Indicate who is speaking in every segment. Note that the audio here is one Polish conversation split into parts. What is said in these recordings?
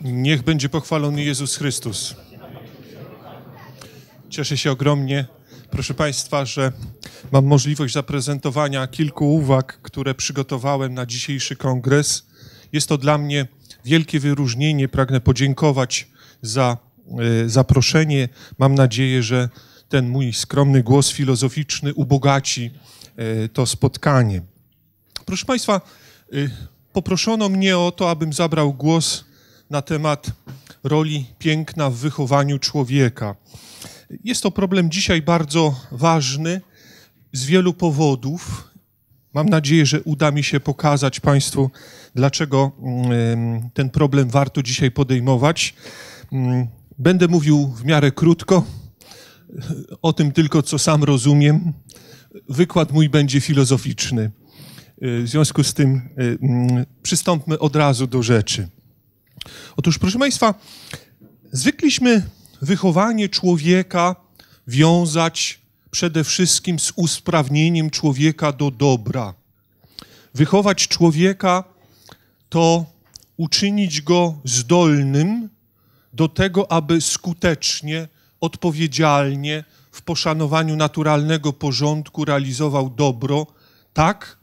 Speaker 1: Niech będzie pochwalony Jezus Chrystus. Cieszę się ogromnie, proszę Państwa, że mam możliwość zaprezentowania kilku uwag, które przygotowałem na dzisiejszy kongres. Jest to dla mnie wielkie wyróżnienie. Pragnę podziękować za e, zaproszenie. Mam nadzieję, że ten mój skromny głos filozoficzny ubogaci e, to spotkanie. Proszę Państwa, e, poproszono mnie o to, abym zabrał głos na temat roli piękna w wychowaniu człowieka. Jest to problem dzisiaj bardzo ważny z wielu powodów. Mam nadzieję, że uda mi się pokazać Państwu, dlaczego mm, ten problem warto dzisiaj podejmować. Mm, będę mówił w miarę krótko, o tym tylko, co sam rozumiem. Wykład mój będzie filozoficzny. Y, w związku z tym y, mm, przystąpmy od razu do rzeczy. Otóż, proszę Państwa, zwykliśmy wychowanie człowieka wiązać przede wszystkim z usprawnieniem człowieka do dobra. Wychować człowieka to uczynić go zdolnym do tego, aby skutecznie, odpowiedzialnie, w poszanowaniu naturalnego porządku realizował dobro, tak,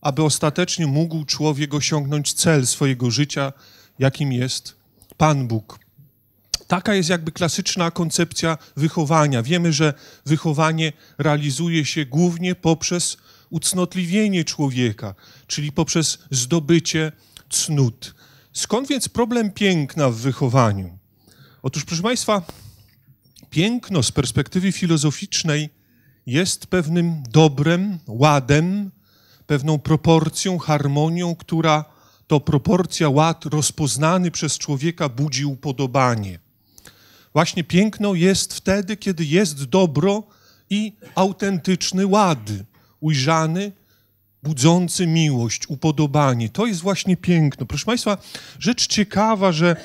Speaker 1: aby ostatecznie mógł człowiek osiągnąć cel swojego życia, jakim jest Pan Bóg. Taka jest jakby klasyczna koncepcja wychowania. Wiemy, że wychowanie realizuje się głównie poprzez ucnotliwienie człowieka, czyli poprzez zdobycie cnót. Skąd więc problem piękna w wychowaniu? Otóż, proszę Państwa, piękno z perspektywy filozoficznej jest pewnym dobrem, ładem, pewną proporcją, harmonią, która to proporcja ład rozpoznany przez człowieka budzi upodobanie. Właśnie piękno jest wtedy, kiedy jest dobro i autentyczny ład, ujrzany, budzący miłość, upodobanie. To jest właśnie piękno. Proszę Państwa, rzecz ciekawa, że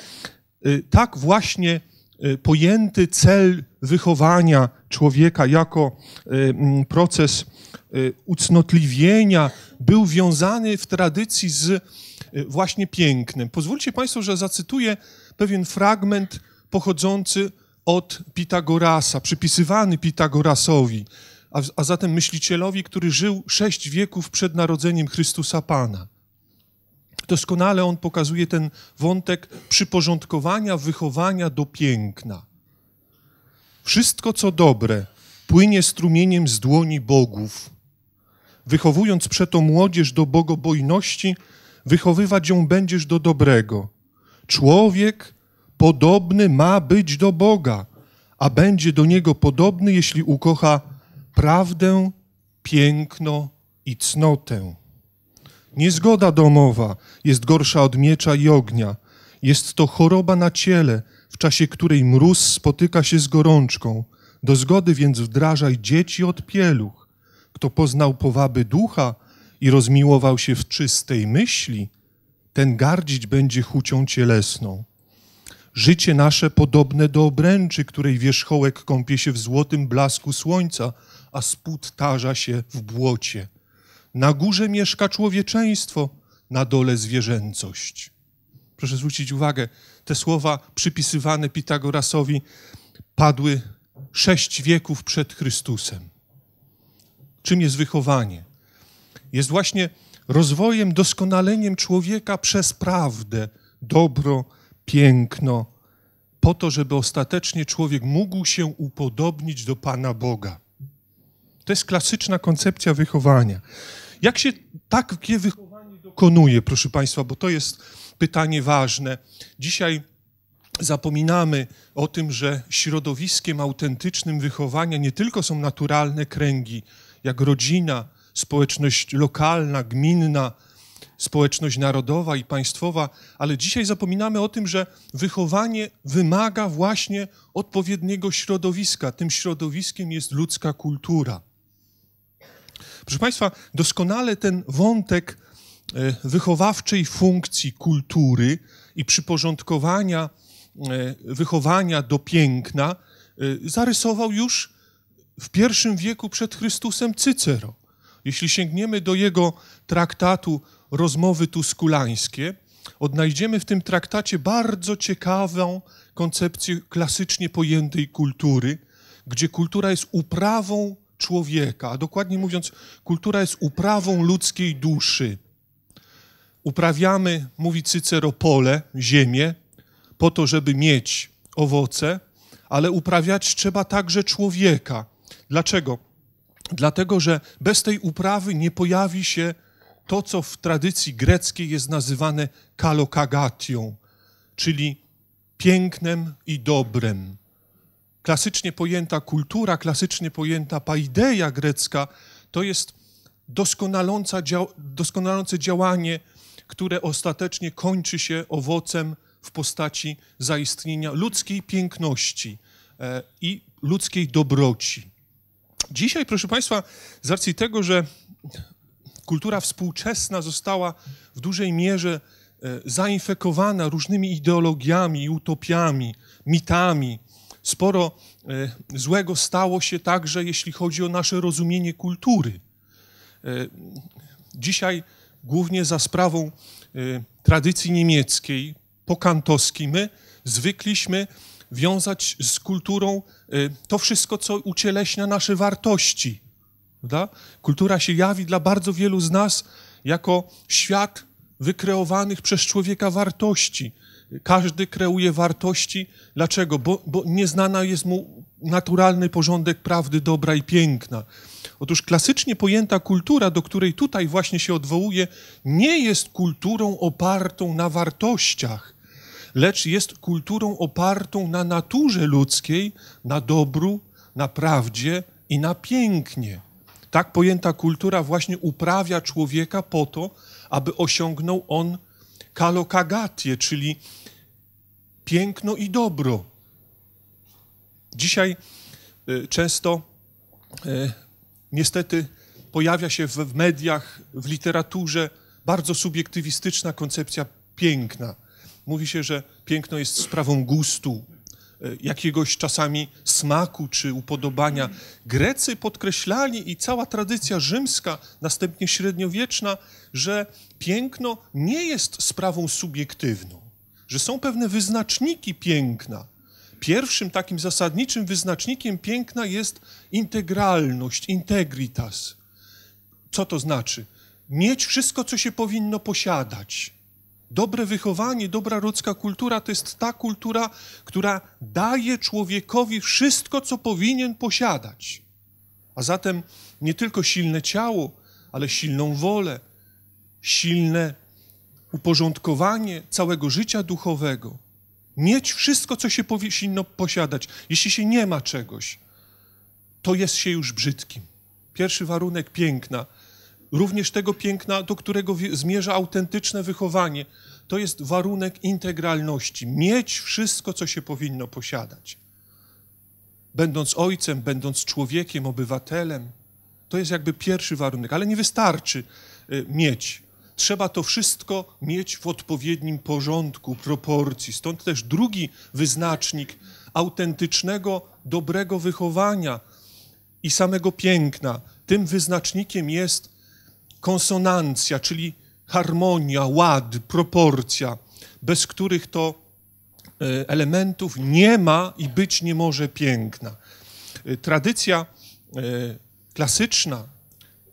Speaker 1: y, tak właśnie y, pojęty cel wychowania człowieka jako y, mm, proces ucnotliwienia był wiązany w tradycji z Y, właśnie pięknem. Pozwólcie Państwo, że zacytuję pewien fragment pochodzący od Pitagorasa, przypisywany Pitagorasowi, a, a zatem myślicielowi, który żył sześć wieków przed narodzeniem Chrystusa Pana. Doskonale on pokazuje ten wątek przyporządkowania wychowania do piękna. Wszystko, co dobre, płynie strumieniem z dłoni bogów. Wychowując przeto młodzież do bogobojności, wychowywać ją będziesz do dobrego. Człowiek podobny ma być do Boga, a będzie do Niego podobny, jeśli ukocha prawdę, piękno i cnotę. Niezgoda domowa jest gorsza od miecza i ognia. Jest to choroba na ciele, w czasie której mróz spotyka się z gorączką. Do zgody więc wdrażaj dzieci od pieluch. Kto poznał powaby ducha, i rozmiłował się w czystej myśli, ten gardzić będzie chucią cielesną. Życie nasze podobne do obręczy, której wierzchołek kąpie się w złotym blasku słońca, a spód tarza się w błocie. Na górze mieszka człowieczeństwo, na dole zwierzęcość. Proszę zwrócić uwagę, te słowa przypisywane Pitagorasowi padły sześć wieków przed Chrystusem. Czym jest wychowanie? jest właśnie rozwojem, doskonaleniem człowieka przez prawdę, dobro, piękno, po to, żeby ostatecznie człowiek mógł się upodobnić do Pana Boga. To jest klasyczna koncepcja wychowania. Jak się takie wychowanie dokonuje, proszę Państwa, bo to jest pytanie ważne. Dzisiaj zapominamy o tym, że środowiskiem autentycznym wychowania nie tylko są naturalne kręgi, jak rodzina, społeczność lokalna, gminna, społeczność narodowa i państwowa, ale dzisiaj zapominamy o tym, że wychowanie wymaga właśnie odpowiedniego środowiska. Tym środowiskiem jest ludzka kultura. Proszę Państwa, doskonale ten wątek e, wychowawczej funkcji kultury i przyporządkowania e, wychowania do piękna e, zarysował już w pierwszym wieku przed Chrystusem Cycero. Jeśli sięgniemy do jego traktatu Rozmowy Tuskulańskie, odnajdziemy w tym traktacie bardzo ciekawą koncepcję klasycznie pojętej kultury, gdzie kultura jest uprawą człowieka, a dokładnie mówiąc, kultura jest uprawą ludzkiej duszy. Uprawiamy, mówi Cycero, pole, ziemię, po to, żeby mieć owoce, ale uprawiać trzeba także człowieka. Dlaczego? dlatego że bez tej uprawy nie pojawi się to, co w tradycji greckiej jest nazywane kalokagatią, czyli pięknem i dobrem. Klasycznie pojęta kultura, klasycznie pojęta paideja grecka to jest dzia doskonalące działanie, które ostatecznie kończy się owocem w postaci zaistnienia ludzkiej piękności e, i ludzkiej dobroci. Dzisiaj, proszę Państwa, z racji tego, że kultura współczesna została w dużej mierze e, zainfekowana różnymi ideologiami, utopiami, mitami, sporo e, złego stało się także, jeśli chodzi o nasze rozumienie kultury. E, dzisiaj głównie za sprawą tradycji niemieckiej, pokantowskiej, my zwykliśmy wiązać z kulturą y, to wszystko, co ucieleśnia nasze wartości. Prawda? Kultura się jawi dla bardzo wielu z nas jako świat wykreowanych przez człowieka wartości. Każdy kreuje wartości. Dlaczego? Bo, bo nieznana jest mu naturalny porządek prawdy, dobra i piękna. Otóż klasycznie pojęta kultura, do której tutaj właśnie się odwołuje, nie jest kulturą opartą na wartościach, lecz jest kulturą opartą na naturze ludzkiej, na dobru, na prawdzie i na pięknie. Tak pojęta kultura właśnie uprawia człowieka po to, aby osiągnął on kalokagatię, czyli piękno i dobro. Dzisiaj y, często y, niestety pojawia się w mediach, w literaturze bardzo subiektywistyczna koncepcja piękna Mówi się, że piękno jest sprawą gustu, e, jakiegoś czasami smaku czy upodobania. Grecy podkreślali i cała tradycja rzymska, następnie średniowieczna, że piękno nie jest sprawą subiektywną, że są pewne wyznaczniki piękna. Pierwszym takim zasadniczym wyznacznikiem piękna jest integralność, integritas. Co to znaczy? Mieć wszystko, co się powinno posiadać Dobre wychowanie, dobra ludzka kultura to jest ta kultura, która daje człowiekowi wszystko, co powinien posiadać. A zatem nie tylko silne ciało, ale silną wolę, silne uporządkowanie całego życia duchowego. Mieć wszystko, co się powinno posiadać. Jeśli się nie ma czegoś, to jest się już brzydkim. Pierwszy warunek piękna również tego piękna, do którego zmierza autentyczne wychowanie. To jest warunek integralności. Mieć wszystko, co się powinno posiadać. Będąc ojcem, będąc człowiekiem, obywatelem, to jest jakby pierwszy warunek, ale nie wystarczy y, mieć. Trzeba to wszystko mieć w odpowiednim porządku, proporcji. Stąd też drugi wyznacznik autentycznego, dobrego wychowania i samego piękna. Tym wyznacznikiem jest konsonancja, czyli harmonia, ład, proporcja, bez których to e, elementów nie ma i być nie może piękna. E, tradycja e, klasyczna,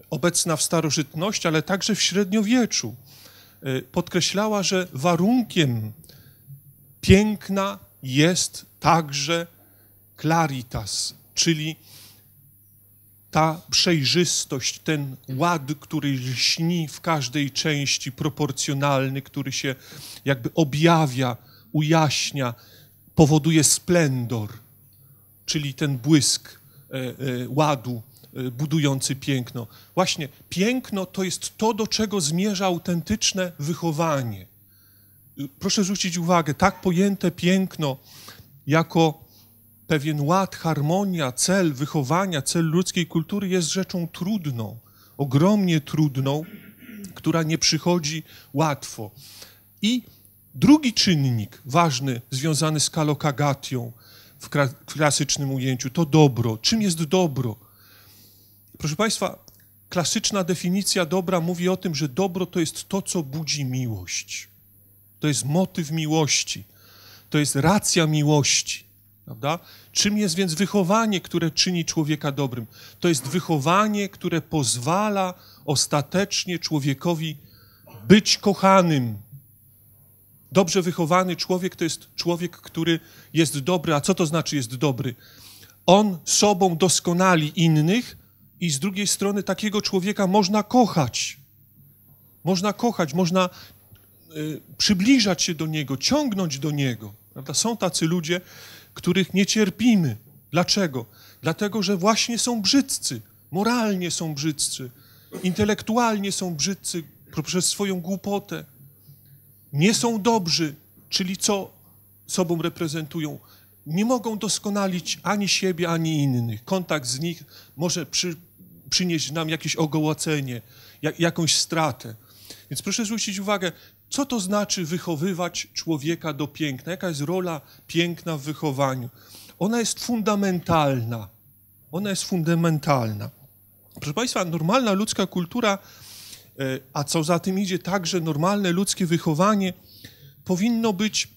Speaker 1: obecna w starożytności, ale także w średniowieczu, podkreślała, że warunkiem piękna jest także claritas, czyli ta przejrzystość, ten ład, który lśni w każdej części, proporcjonalny, który się jakby objawia, ujaśnia, powoduje splendor, czyli ten błysk e, e, ładu e, budujący piękno. Właśnie piękno to jest to, do czego zmierza autentyczne wychowanie. Proszę zwrócić uwagę, tak pojęte piękno jako pewien ład, harmonia, cel wychowania, cel ludzkiej kultury jest rzeczą trudną, ogromnie trudną, która nie przychodzi łatwo. I drugi czynnik ważny związany z kalokagatią w klasycznym ujęciu to dobro. Czym jest dobro? Proszę Państwa, klasyczna definicja dobra mówi o tym, że dobro to jest to, co budzi miłość. To jest motyw miłości, to jest racja miłości. Prawda? Czym jest więc wychowanie, które czyni człowieka dobrym? To jest wychowanie, które pozwala ostatecznie człowiekowi być kochanym. Dobrze wychowany człowiek to jest człowiek, który jest dobry. A co to znaczy jest dobry? On sobą doskonali innych i z drugiej strony takiego człowieka można kochać. Można kochać, można y, przybliżać się do niego, ciągnąć do niego. Prawda? Są tacy ludzie, których nie cierpimy. Dlaczego? Dlatego, że właśnie są brzydcy, moralnie są brzydcy, intelektualnie są brzydcy przez swoją głupotę. Nie są dobrzy, czyli co sobą reprezentują? Nie mogą doskonalić ani siebie, ani innych. Kontakt z nich może przy, przynieść nam jakieś ogołocenie, jak, jakąś stratę. Więc proszę zwrócić uwagę, co to znaczy wychowywać człowieka do piękna? Jaka jest rola piękna w wychowaniu? Ona jest fundamentalna. Ona jest fundamentalna. Proszę Państwa, normalna ludzka kultura, e, a co za tym idzie, także normalne ludzkie wychowanie powinno być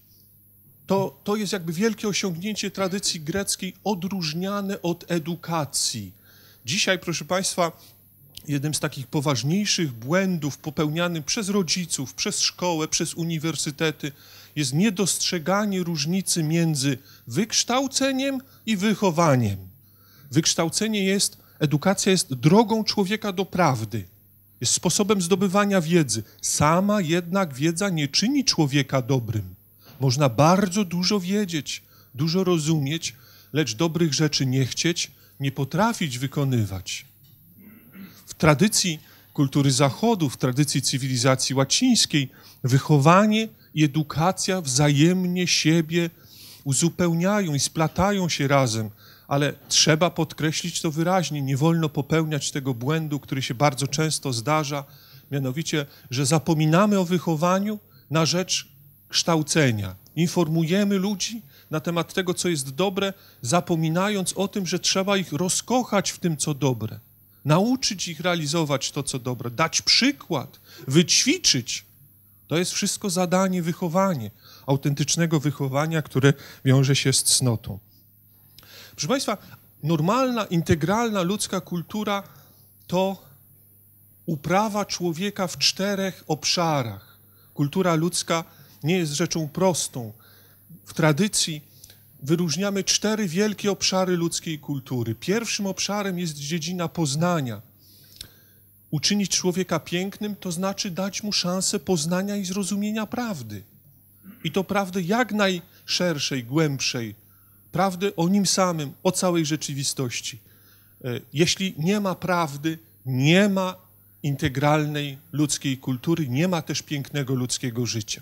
Speaker 1: to, to jest jakby wielkie osiągnięcie tradycji greckiej, odróżniane od edukacji. Dzisiaj, proszę Państwa, jednym z takich poważniejszych błędów popełnianych przez rodziców, przez szkołę, przez uniwersytety jest niedostrzeganie różnicy między wykształceniem i wychowaniem. Wykształcenie jest, edukacja jest drogą człowieka do prawdy, jest sposobem zdobywania wiedzy. Sama jednak wiedza nie czyni człowieka dobrym. Można bardzo dużo wiedzieć, dużo rozumieć, lecz dobrych rzeczy nie chcieć, nie potrafić wykonywać tradycji kultury Zachodu, w tradycji cywilizacji łacińskiej, wychowanie i edukacja wzajemnie siebie uzupełniają i splatają się razem, ale trzeba podkreślić to wyraźnie, nie wolno popełniać tego błędu, który się bardzo często zdarza, mianowicie, że zapominamy o wychowaniu na rzecz kształcenia. Informujemy ludzi na temat tego, co jest dobre, zapominając o tym, że trzeba ich rozkochać w tym, co dobre nauczyć ich realizować to, co dobre, dać przykład, wyćwiczyć. To jest wszystko zadanie, wychowanie, autentycznego wychowania, które wiąże się z cnotą. Proszę Państwa, normalna, integralna ludzka kultura to uprawa człowieka w czterech obszarach. Kultura ludzka nie jest rzeczą prostą. W tradycji wyróżniamy cztery wielkie obszary ludzkiej kultury. Pierwszym obszarem jest dziedzina poznania. Uczynić człowieka pięknym to znaczy dać mu szansę poznania i zrozumienia prawdy. I to prawdy jak najszerszej, głębszej, prawdy o nim samym, o całej rzeczywistości. E, jeśli nie ma prawdy, nie ma integralnej ludzkiej kultury, nie ma też pięknego ludzkiego życia.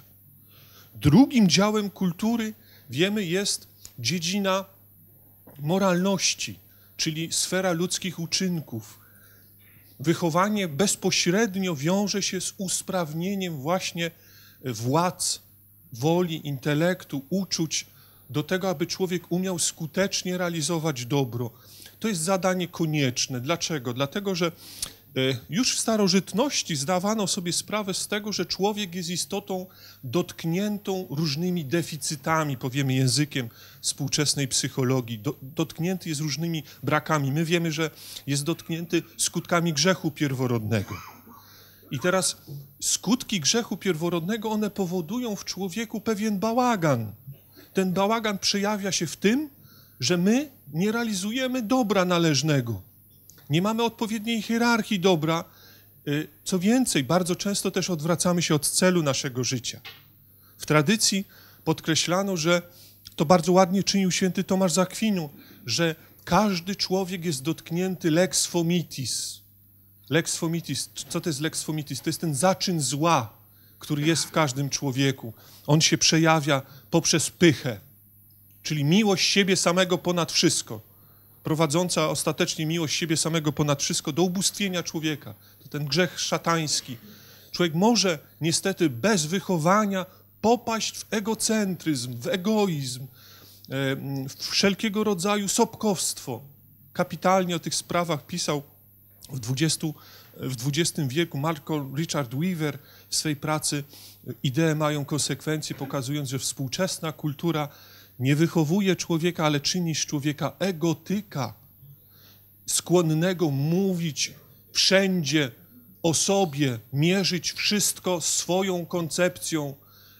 Speaker 1: Drugim działem kultury, wiemy, jest dziedzina moralności, czyli sfera ludzkich uczynków. Wychowanie bezpośrednio wiąże się z usprawnieniem właśnie władz, woli, intelektu, uczuć do tego, aby człowiek umiał skutecznie realizować dobro. To jest zadanie konieczne. Dlaczego? Dlatego, że E, już w starożytności zdawano sobie sprawę z tego, że człowiek jest istotą dotkniętą różnymi deficytami, powiemy językiem współczesnej psychologii. Do, dotknięty jest różnymi brakami. My wiemy, że jest dotknięty skutkami grzechu pierworodnego. I teraz skutki grzechu pierworodnego, one powodują w człowieku pewien bałagan. Ten bałagan przejawia się w tym, że my nie realizujemy dobra należnego nie mamy odpowiedniej hierarchii dobra. Y, co więcej, bardzo często też odwracamy się od celu naszego życia. W tradycji podkreślano, że to bardzo ładnie czynił święty Tomasz Zakwinu, że każdy człowiek jest dotknięty lex fomitis. Lex fomitis, co to jest lex fomitis? To jest ten zaczyn zła, który jest w każdym człowieku. On się przejawia poprzez pychę, czyli miłość siebie samego ponad wszystko prowadząca ostatecznie miłość siebie samego ponad wszystko do ubóstwienia człowieka. To ten grzech szatański. Człowiek może niestety bez wychowania popaść w egocentryzm, w egoizm, w wszelkiego rodzaju sobkowstwo. Kapitalnie o tych sprawach pisał w, XX w XX wieku Marco Richard Weaver w swej pracy Idee mają konsekwencje, pokazując, że współczesna kultura nie wychowuje człowieka, ale czyni z człowieka egotyka, skłonnego mówić wszędzie o sobie, mierzyć wszystko swoją koncepcją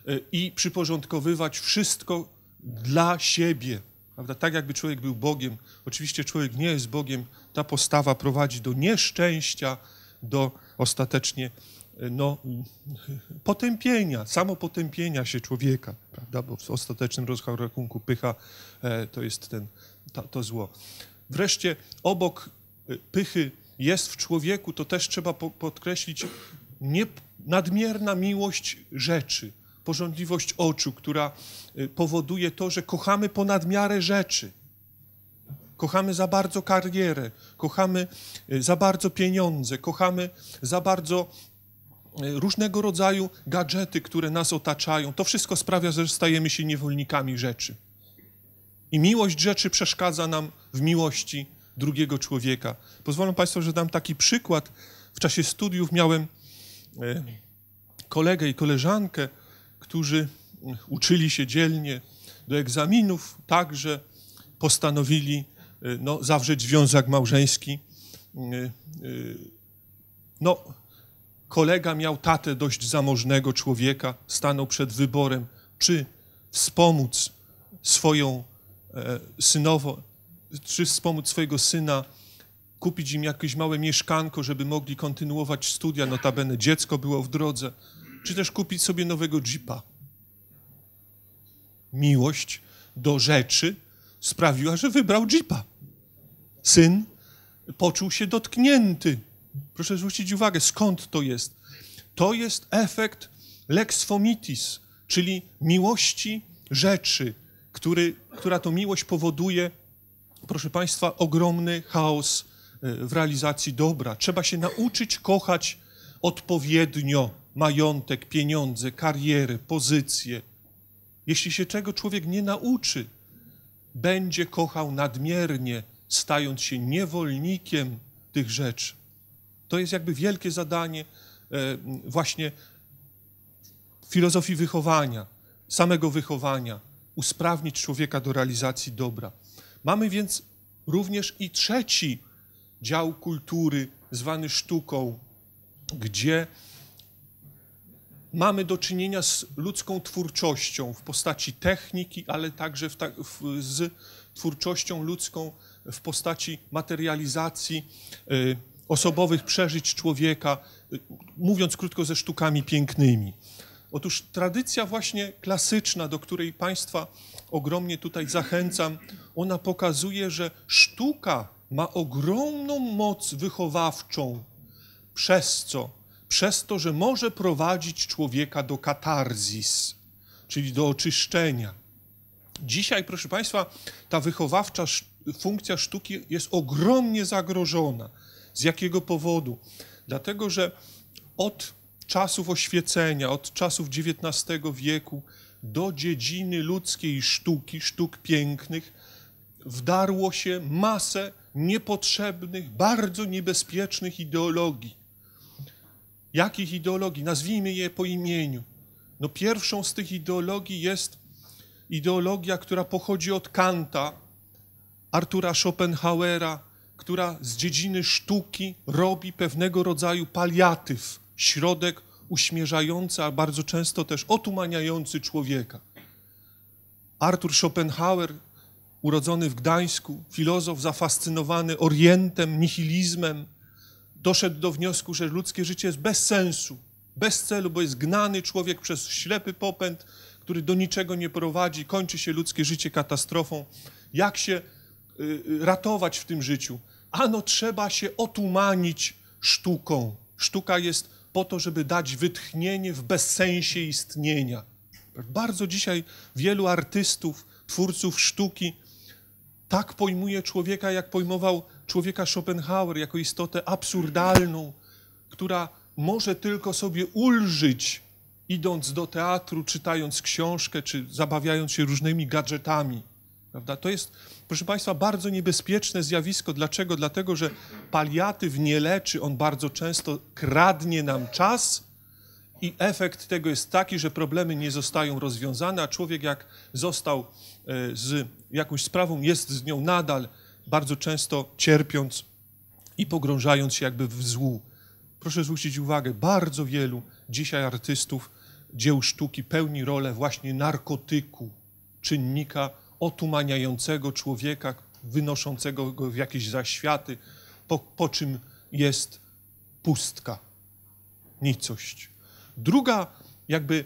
Speaker 1: e, i przyporządkowywać wszystko dla siebie. Prawda? Tak jakby człowiek był Bogiem. Oczywiście człowiek nie jest Bogiem. Ta postawa prowadzi do nieszczęścia, do ostatecznie no, potępienia, samopotępienia się człowieka, prawda? bo w ostatecznym rozrachunku pycha e, to jest ten, to, to zło. Wreszcie obok e, pychy jest w człowieku, to też trzeba podkreślić, nie, nadmierna miłość rzeczy, pożądliwość oczu, która e, powoduje to, że kochamy ponad miarę rzeczy. Kochamy za bardzo karierę, kochamy za bardzo pieniądze, kochamy za bardzo różnego rodzaju gadżety, które nas otaczają. To wszystko sprawia, że stajemy się niewolnikami rzeczy. I miłość rzeczy przeszkadza nam w miłości drugiego człowieka. Pozwolą Państwo, że dam taki przykład. W czasie studiów miałem e, kolegę i koleżankę, którzy mm, uczyli się dzielnie do egzaminów, także postanowili e, no, zawrzeć związek małżeński. E, no, Kolega miał tatę dość zamożnego człowieka, stanął przed wyborem, czy wspomóc swoją e, synowo, czy wspomóc swojego syna, kupić im jakieś małe mieszkanko, żeby mogli kontynuować studia, notabene dziecko było w drodze, czy też kupić sobie nowego jeepa. Miłość do rzeczy sprawiła, że wybrał jeepa. Syn poczuł się dotknięty Proszę zwrócić uwagę, skąd to jest. To jest efekt lex fomitis, czyli miłości rzeczy, który, która to miłość powoduje, proszę Państwa, ogromny chaos e, w realizacji dobra. Trzeba się nauczyć kochać odpowiednio majątek, pieniądze, kariery, pozycje. Jeśli się czego człowiek nie nauczy, będzie kochał nadmiernie, stając się niewolnikiem tych rzeczy. To jest jakby wielkie zadanie e, właśnie filozofii wychowania, samego wychowania, usprawnić człowieka do realizacji dobra. Mamy więc również i trzeci dział kultury, zwany sztuką, gdzie mamy do czynienia z ludzką twórczością w postaci techniki, ale także w ta, w, z twórczością ludzką w postaci materializacji. Y, osobowych przeżyć człowieka, mówiąc krótko, ze sztukami pięknymi. Otóż tradycja właśnie klasyczna, do której Państwa ogromnie tutaj zachęcam, ona pokazuje, że sztuka ma ogromną moc wychowawczą, przez co? Przez to, że może prowadzić człowieka do katarzis, czyli do oczyszczenia. Dzisiaj, proszę Państwa, ta wychowawcza funkcja sztuki jest ogromnie zagrożona. Z jakiego powodu? Dlatego, że od czasów oświecenia, od czasów XIX wieku do dziedziny ludzkiej sztuki, sztuk pięknych, wdarło się masę niepotrzebnych, bardzo niebezpiecznych ideologii. Jakich ideologii? Nazwijmy je po imieniu. No pierwszą z tych ideologii jest ideologia, która pochodzi od Kanta, Artura Schopenhauera, która z dziedziny sztuki robi pewnego rodzaju paliatyw, środek uśmierzający, a bardzo często też otumaniający człowieka. Arthur Schopenhauer, urodzony w Gdańsku, filozof zafascynowany orientem, nihilizmem, doszedł do wniosku, że ludzkie życie jest bez sensu, bez celu, bo jest gnany człowiek przez ślepy popęd, który do niczego nie prowadzi, kończy się ludzkie życie katastrofą. Jak się y, y, ratować w tym życiu? Ano trzeba się otumanić sztuką. Sztuka jest po to, żeby dać wytchnienie w bezsensie istnienia. Bardzo dzisiaj wielu artystów, twórców sztuki tak pojmuje człowieka, jak pojmował człowieka Schopenhauer, jako istotę absurdalną, która może tylko sobie ulżyć, idąc do teatru, czytając książkę, czy zabawiając się różnymi gadżetami. Prawda? To jest, proszę Państwa, bardzo niebezpieczne zjawisko. Dlaczego? Dlatego, że paliatyw nie leczy, on bardzo często kradnie nam czas i efekt tego jest taki, że problemy nie zostają rozwiązane, a człowiek jak został e, z jakąś sprawą, jest z nią nadal, bardzo często cierpiąc i pogrążając się jakby w złu. Proszę zwrócić uwagę, bardzo wielu dzisiaj artystów dzieł sztuki pełni rolę właśnie narkotyku, czynnika otumaniającego człowieka, wynoszącego go w jakieś zaświaty, po, po czym jest pustka, nicość. Druga jakby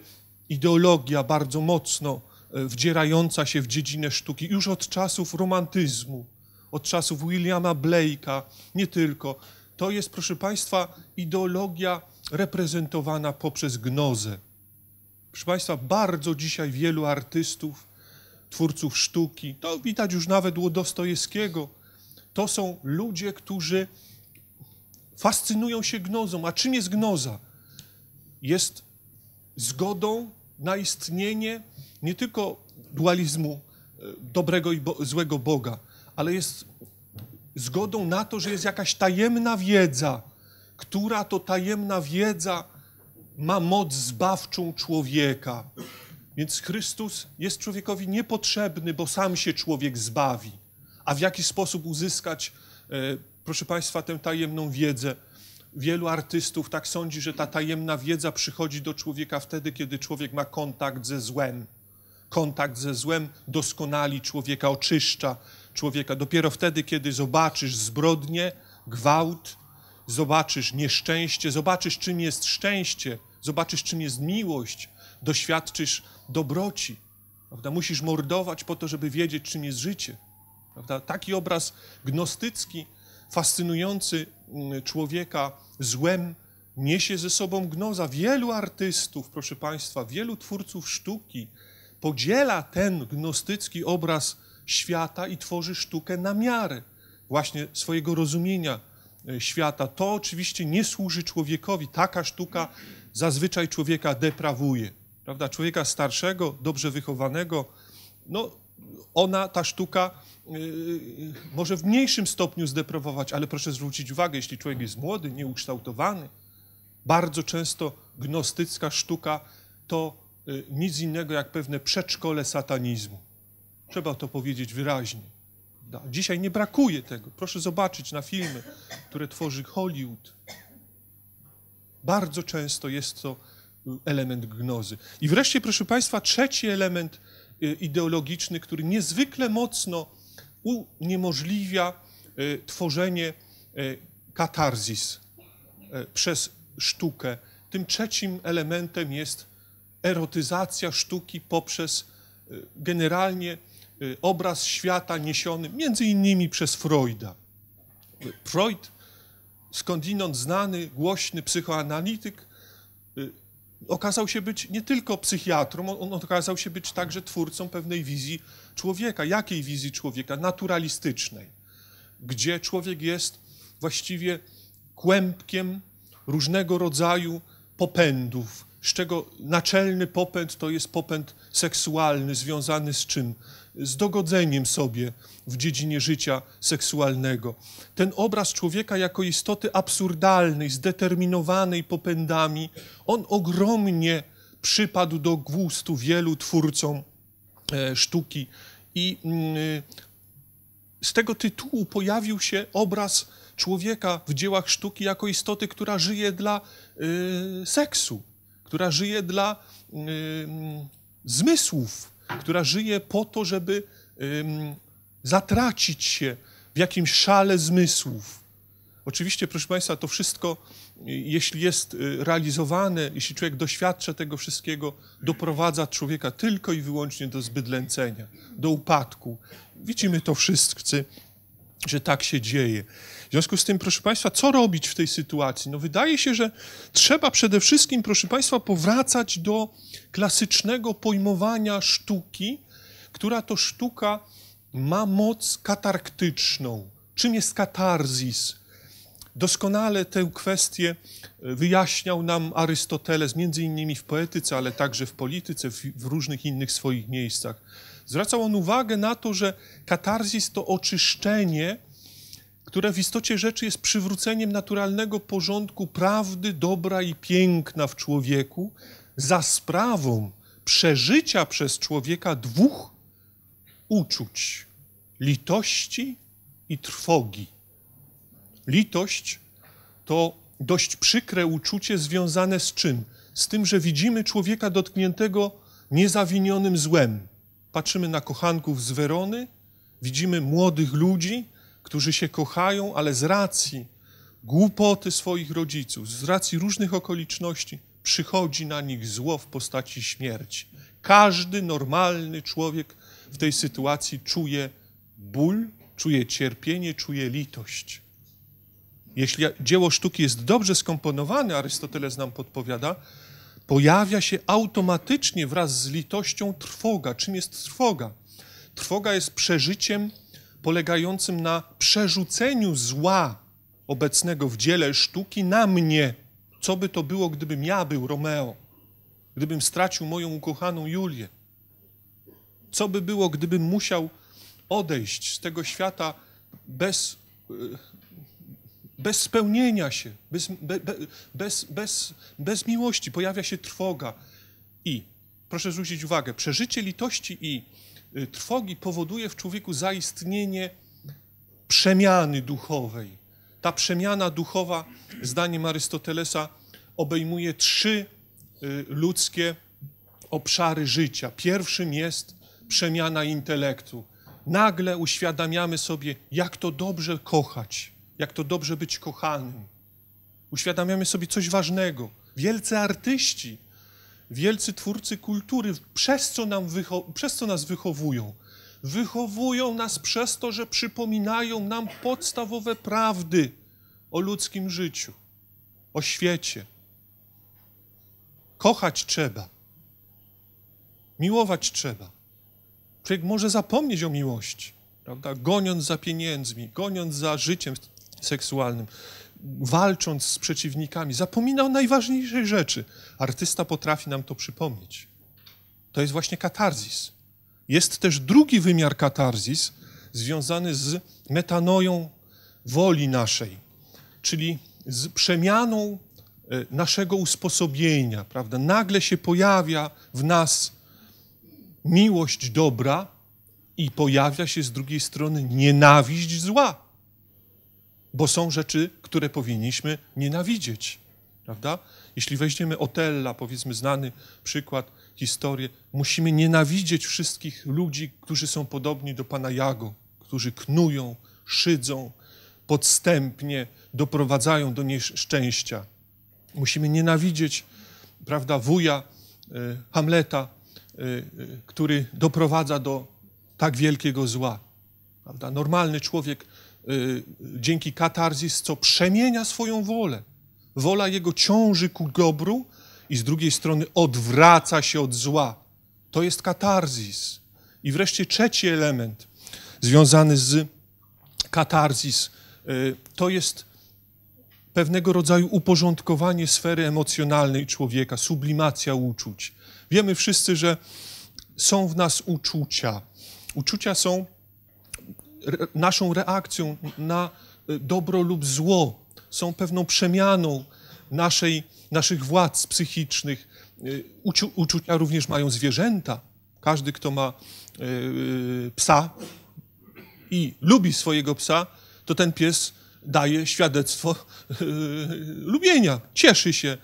Speaker 1: ideologia bardzo mocno e, wdzierająca się w dziedzinę sztuki już od czasów romantyzmu, od czasów Williama Blake'a, nie tylko. To jest, proszę Państwa, ideologia reprezentowana poprzez gnozę. Proszę Państwa, bardzo dzisiaj wielu artystów twórców sztuki. To widać już nawet u Dostojewskiego. To są ludzie, którzy fascynują się gnozą. A czym jest gnoza? Jest zgodą na istnienie nie tylko dualizmu e, dobrego i bo złego Boga, ale jest zgodą na to, że jest jakaś tajemna wiedza, która to tajemna wiedza ma moc zbawczą człowieka. Więc Chrystus jest człowiekowi niepotrzebny, bo sam się człowiek zbawi. A w jaki sposób uzyskać, e, proszę Państwa, tę tajemną wiedzę? Wielu artystów tak sądzi, że ta tajemna wiedza przychodzi do człowieka wtedy, kiedy człowiek ma kontakt ze złem. Kontakt ze złem doskonali człowieka, oczyszcza człowieka. Dopiero wtedy, kiedy zobaczysz zbrodnię, gwałt, zobaczysz nieszczęście, zobaczysz czym jest szczęście, zobaczysz czym jest miłość, doświadczysz dobroci. Prawda? Musisz mordować po to, żeby wiedzieć, czym jest życie. Prawda? Taki obraz gnostycki, fascynujący mm, człowieka złem, niesie ze sobą gnoza. Wielu artystów, proszę Państwa, wielu twórców sztuki podziela ten gnostycki obraz świata i tworzy sztukę na miarę właśnie swojego rozumienia e, świata. To oczywiście nie służy człowiekowi. Taka sztuka zazwyczaj człowieka deprawuje prawda, człowieka starszego, dobrze wychowanego, no ona, ta sztuka yy, może w mniejszym stopniu zdeprawować, ale proszę zwrócić uwagę, jeśli człowiek jest młody, nieukształtowany, bardzo często gnostycka sztuka to yy, nic innego jak pewne przedszkole satanizmu. Trzeba to powiedzieć wyraźnie. Dzisiaj nie brakuje tego. Proszę zobaczyć na filmy, które tworzy Hollywood. Bardzo często jest to element gnozy. I wreszcie, proszę Państwa, trzeci element y, ideologiczny, który niezwykle mocno uniemożliwia y, tworzenie y, katarzis przez sztukę. Tym trzecim elementem jest erotyzacja sztuki poprzez generalnie obraz świata niesiony między innymi przez Freuda. Freud, skądinąd znany, głośny psychoanalityk, okazał się być nie tylko psychiatrą, on, okazał się być także twórcą pewnej wizji człowieka. Jakiej wizji człowieka? Naturalistycznej, gdzie człowiek jest właściwie kłębkiem różnego rodzaju popędów, z czego naczelny popęd to jest popęd seksualny, związany z czym? Z dogodzeniem sobie w dziedzinie życia seksualnego. Ten obraz człowieka jako istoty absurdalnej, zdeterminowanej popędami, on ogromnie przypadł do gustu wielu twórcom e, sztuki. I mm, z tego tytułu pojawił się obraz człowieka w dziełach sztuki jako istoty, która żyje dla y, seksu która żyje dla y, zmysłów, która żyje po to, żeby y, zatracić się w jakimś szale zmysłów. Oczywiście, proszę Państwa, to wszystko, y, jeśli jest y, realizowane, jeśli człowiek doświadcza tego wszystkiego, doprowadza człowieka tylko i wyłącznie do zbydlęcenia, do upadku. Widzimy to wszyscy że tak się dzieje. W związku z tym, proszę Państwa, co robić w tej sytuacji? No wydaje się, że trzeba przede wszystkim, proszę Państwa, powracać do klasycznego pojmowania sztuki, która to sztuka ma moc katarktyczną. Czym jest katarzis? Doskonale tę kwestię e, wyjaśniał nam Arystoteles, między innymi w poetyce, ale także w polityce, w różnych innych swoich miejscach. Zwracał on uwagę na to, że katarzis to oczyszczenie, które w istocie rzeczy jest przywróceniem naturalnego porządku prawdy, dobra i piękna w człowieku za sprawą przeżycia przez człowieka dwóch uczuć: litości i trwogi. Litość to dość przykre uczucie związane z czym? Z tym, że widzimy człowieka dotkniętego niezawinionym złem patrzymy na kochanków z Werony, widzimy młodych ludzi, którzy się kochają, ale z racji głupoty swoich rodziców, z racji różnych okoliczności, przychodzi na nich zło w postaci śmierci. Każdy normalny człowiek w tej sytuacji czuje ból, czuje cierpienie, czuje litość. Jeśli dzieło sztuki jest dobrze skomponowane, Arystoteles nam podpowiada, pojawia się automatycznie wraz z litością trwoga. Czym jest trwoga? Trwoga jest przeżyciem polegającym na przerzuceniu zła obecnego w dziele sztuki na mnie. Co by to było, gdybym ja był Romeo? Gdybym stracił moją ukochaną Julię? Co by było, gdybym musiał odejść z tego świata bez y, bez spełnienia się, bez, be, be, bez, bez, bez miłości pojawia się trwoga. I, proszę zwrócić uwagę, przeżycie litości i y, trwogi powoduje w człowieku zaistnienie przemiany duchowej. Ta przemiana duchowa, zdaniem Arystotelesa, obejmuje trzy y, ludzkie obszary życia. Pierwszym jest przemiana intelektu. Nagle uświadamiamy sobie, jak to dobrze kochać jak to dobrze być kochanym. Uświadamiamy sobie coś ważnego. Wielcy artyści, wielcy twórcy kultury, przez co, nam przez co nas wychowują? Wychowują nas przez to, że przypominają nam podstawowe prawdy o ludzkim życiu, o świecie. Kochać trzeba, miłować trzeba. Człowiek może zapomnieć o miłości, prawda? goniąc za pieniędzmi, goniąc za życiem seksualnym, walcząc z przeciwnikami, zapomina o najważniejszej rzeczy. Artysta potrafi nam to przypomnieć. To jest właśnie katarzis. Jest też drugi wymiar katarzis związany z metanoją woli naszej, czyli z przemianą e, naszego usposobienia, prawda? Nagle się pojawia w nas miłość dobra i pojawia się z drugiej strony nienawiść zła bo są rzeczy, które powinniśmy nienawidzieć, prawda? Jeśli weźmiemy Otella, powiedzmy znany przykład, historię, musimy nienawidzieć wszystkich ludzi, którzy są podobni do pana Jago, którzy knują, szydzą, podstępnie doprowadzają do nieszczęścia. Musimy nienawidzieć, prawda, wuja y, Hamleta, y, y, który doprowadza do tak wielkiego zła. Prawda? Normalny człowiek Y, dzięki katarzis, co przemienia swoją wolę. Wola jego ciąży ku dobru i z drugiej strony odwraca się od zła. To jest katarzis. I wreszcie trzeci element związany z katarzis y, to jest pewnego rodzaju uporządkowanie sfery emocjonalnej człowieka, sublimacja uczuć. Wiemy wszyscy, że są w nas uczucia. Uczucia są naszą reakcją na y, dobro lub zło, są pewną przemianą naszej, naszych władz psychicznych. Y, uciu, uczucia również mają zwierzęta. Każdy, kto ma yy, psa i lubi swojego psa, to ten pies daje świadectwo yy, lubienia, cieszy się.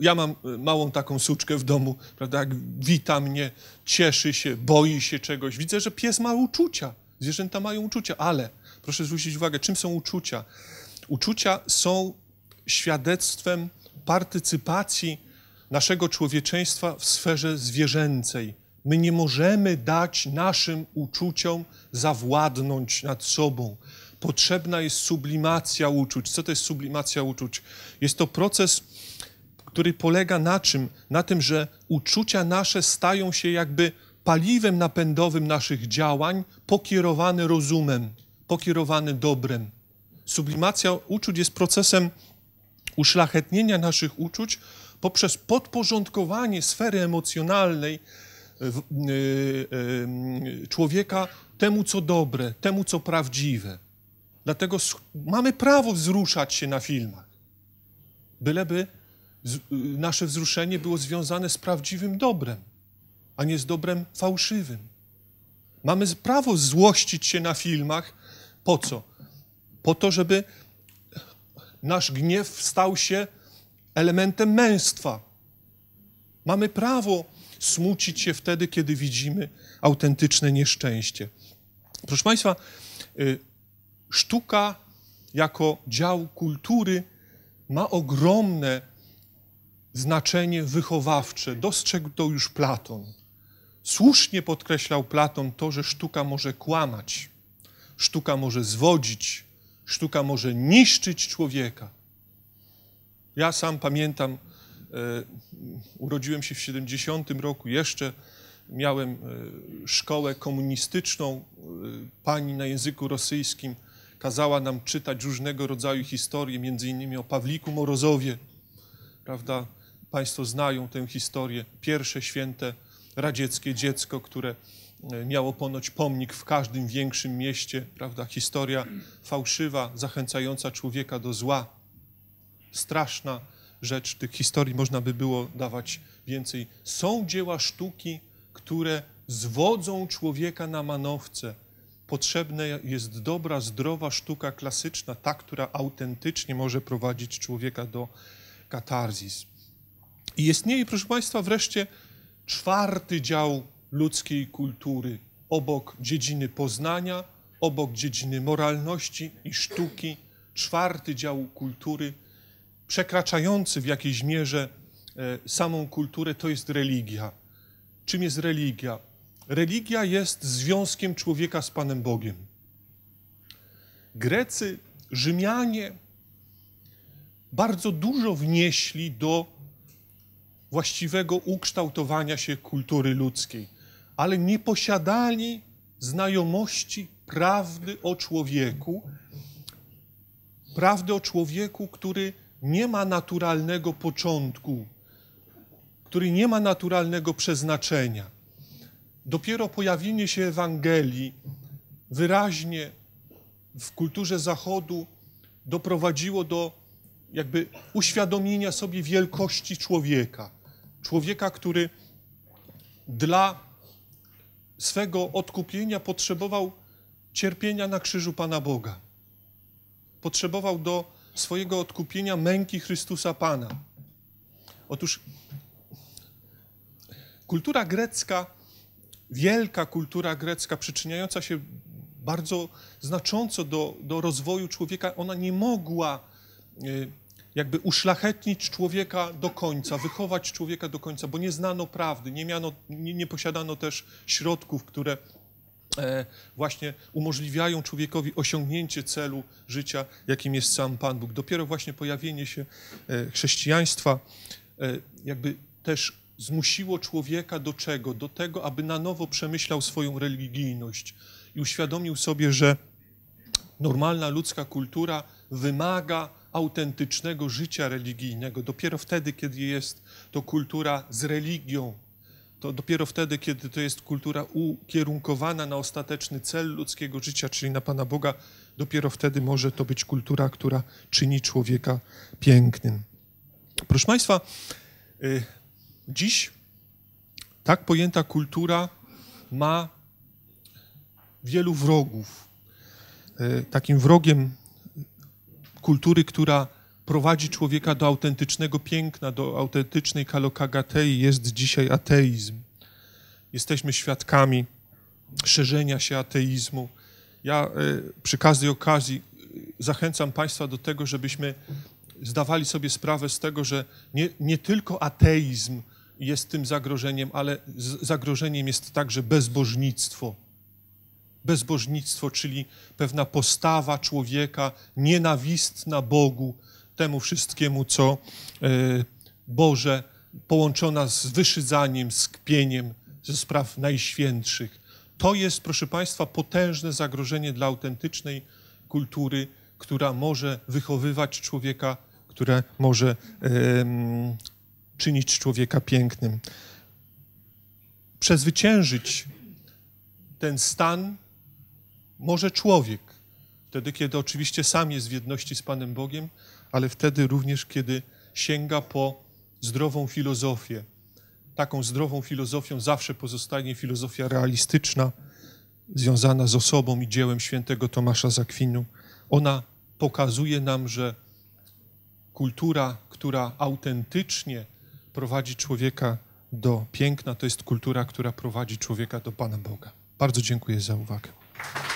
Speaker 1: Ja mam małą taką suczkę w domu, prawda? Jak wita mnie, cieszy się, boi się czegoś. Widzę, że pies ma uczucia. Zwierzęta mają uczucia, ale proszę zwrócić uwagę, czym są uczucia? Uczucia są świadectwem partycypacji naszego człowieczeństwa w sferze zwierzęcej. My nie możemy dać naszym uczuciom zawładnąć nad sobą. Potrzebna jest sublimacja uczuć. Co to jest sublimacja uczuć? Jest to proces, który polega na czym? Na tym, że uczucia nasze stają się jakby paliwem napędowym naszych działań pokierowany rozumem, pokierowany dobrem. Sublimacja uczuć jest procesem uszlachetnienia naszych uczuć poprzez podporządkowanie sfery emocjonalnej e, e, e, człowieka temu, co dobre, temu, co prawdziwe. Dlatego mamy prawo wzruszać się na filmach, byleby y, nasze wzruszenie było związane z prawdziwym dobrem a nie z dobrem fałszywym. Mamy prawo złościć się na filmach. Po co? Po to, żeby nasz gniew stał się elementem męstwa. Mamy prawo smucić się wtedy, kiedy widzimy autentyczne nieszczęście. Proszę Państwa, y, sztuka jako dział kultury ma ogromne znaczenie wychowawcze. Dostrzegł to już Platon. Słusznie podkreślał Platon to, że sztuka może kłamać, sztuka może zwodzić, sztuka może niszczyć człowieka. Ja sam pamiętam, e, urodziłem się w 70 roku, jeszcze miałem e, szkołę komunistyczną. E, pani na języku rosyjskim kazała nam czytać różnego rodzaju historie, między innymi o Pawliku Morozowie. Prawda? Państwo znają tę historię. Pierwsze święte radzieckie dziecko, które e, miało ponoć pomnik w każdym większym mieście, prawda? Historia fałszywa, zachęcająca człowieka do zła. Straszna rzecz, tych historii można by było dawać więcej. Są dzieła sztuki, które zwodzą człowieka na manowce. Potrzebna jest dobra, zdrowa sztuka klasyczna, ta, która autentycznie może prowadzić człowieka do katarzis. I istnieje, proszę Państwa, wreszcie czwarty dział ludzkiej kultury obok dziedziny poznania, obok dziedziny moralności i sztuki, czwarty dział kultury, przekraczający w jakiejś mierze e, samą kulturę, to jest religia. Czym jest religia? Religia jest związkiem człowieka z Panem Bogiem. Grecy, Rzymianie bardzo dużo wnieśli do właściwego ukształtowania się kultury ludzkiej, ale nie posiadali znajomości prawdy o człowieku, prawdy o człowieku, który nie ma naturalnego początku, który nie ma naturalnego przeznaczenia. Dopiero pojawienie się Ewangelii wyraźnie w kulturze Zachodu doprowadziło do jakby uświadomienia sobie wielkości człowieka. Człowieka, który dla swego odkupienia potrzebował cierpienia na krzyżu Pana Boga. Potrzebował do swojego odkupienia męki Chrystusa Pana. Otóż kultura grecka, wielka kultura grecka, przyczyniająca się bardzo znacząco do, do rozwoju człowieka, ona nie mogła y, jakby uszlachetnić człowieka do końca, wychować człowieka do końca, bo nie znano prawdy, nie, miano, nie, nie posiadano też środków, które e, właśnie umożliwiają człowiekowi osiągnięcie celu życia, jakim jest sam Pan Bóg. Dopiero właśnie pojawienie się e, chrześcijaństwa e, jakby też zmusiło człowieka do czego? Do tego, aby na nowo przemyślał swoją religijność i uświadomił sobie, że normalna ludzka kultura wymaga autentycznego życia religijnego. Dopiero wtedy, kiedy jest to kultura z religią, to dopiero wtedy, kiedy to jest kultura ukierunkowana na ostateczny cel ludzkiego życia, czyli na Pana Boga, dopiero wtedy może to być kultura, która czyni człowieka pięknym. Proszę Państwa, y, dziś tak pojęta kultura ma wielu wrogów. Y, takim wrogiem kultury, która prowadzi człowieka do autentycznego piękna, do autentycznej kalokagatei, jest dzisiaj ateizm. Jesteśmy świadkami szerzenia się ateizmu. Ja e, przy każdej okazji e, zachęcam Państwa do tego, żebyśmy zdawali sobie sprawę z tego, że nie, nie tylko ateizm jest tym zagrożeniem, ale zagrożeniem jest także bezbożnictwo bezbożnictwo, czyli pewna postawa człowieka nienawistna Bogu, temu wszystkiemu, co e, Boże, połączona z wyszydzaniem, z kpieniem ze spraw najświętszych. To jest, proszę Państwa, potężne zagrożenie dla autentycznej kultury, która może wychowywać człowieka, która może czynić człowieka pięknym. Przezwyciężyć ten stan może człowiek, wtedy kiedy oczywiście sam jest w jedności z Panem Bogiem, ale wtedy również kiedy sięga po zdrową filozofię. Taką zdrową filozofią zawsze pozostanie filozofia realistyczna, związana z osobą i dziełem świętego Tomasza Zakwinu. Ona pokazuje nam, że kultura, która autentycznie prowadzi człowieka do piękna, to jest kultura, która prowadzi człowieka do Pana Boga. Bardzo dziękuję za uwagę.